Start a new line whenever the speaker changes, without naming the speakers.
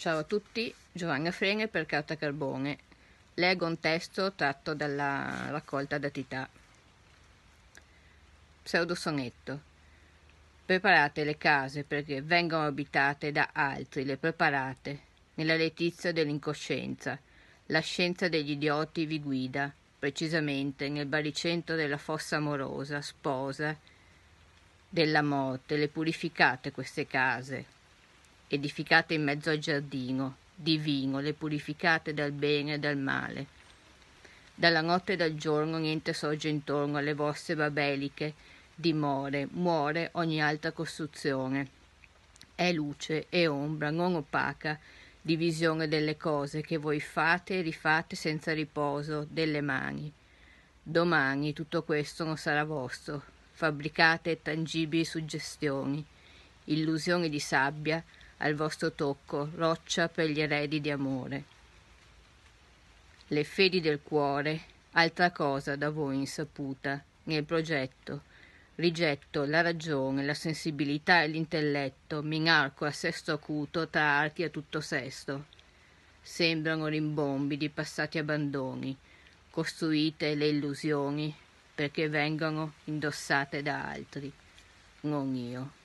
Ciao a tutti, Giovanna Frene per Carta Carbone. Leggo un testo tratto dalla raccolta datità. Pseudosonetto. Preparate le case perché vengono abitate da altri, le preparate. Nella letizia dell'incoscienza, la scienza degli idioti vi guida, precisamente nel baricentro della fossa amorosa, sposa della morte. Le purificate queste case, edificate in mezzo al giardino, di vino, le purificate dal bene e dal male. Dalla notte e dal giorno niente sorge intorno alle vostre babeliche dimore, muore ogni alta costruzione. È luce e ombra, non opaca, divisione delle cose che voi fate e rifate senza riposo delle mani. Domani tutto questo non sarà vostro. Fabbricate tangibili suggestioni, illusioni di sabbia, al vostro tocco, roccia per gli eredi di amore. Le fedi del cuore, altra cosa da voi insaputa, nel progetto, rigetto la ragione, la sensibilità e l'intelletto, minarco a sesto acuto tra archi a tutto sesto. Sembrano rimbombi di passati abbandoni, costruite le illusioni perché vengano indossate da altri, non io.